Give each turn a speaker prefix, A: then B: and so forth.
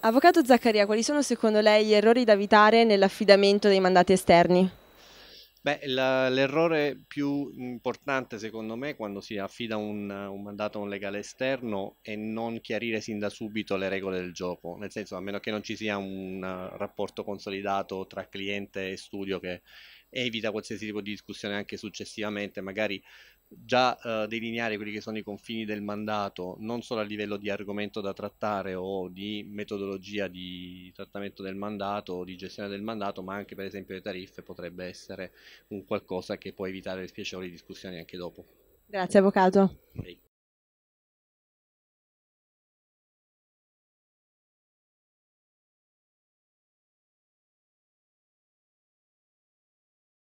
A: Avvocato Zaccaria, quali sono secondo lei gli errori da evitare nell'affidamento dei mandati esterni?
B: Beh, l'errore più importante secondo me quando si affida un, un, mandato a un legale esterno è non chiarire sin da subito le regole del gioco, nel senso a meno che non ci sia un eh, rapporto consolidato tra cliente e studio che evita qualsiasi tipo di discussione anche successivamente, magari già eh, delineare quelli che sono i confini del mandato, non solo a livello di argomento da trattare o di metodologia di trattamento del mandato o di gestione del mandato, ma anche per esempio le tariffe potrebbe essere un qualcosa che può evitare le spiacevoli discussioni anche dopo.
C: Grazie Avvocato.
D: Okay.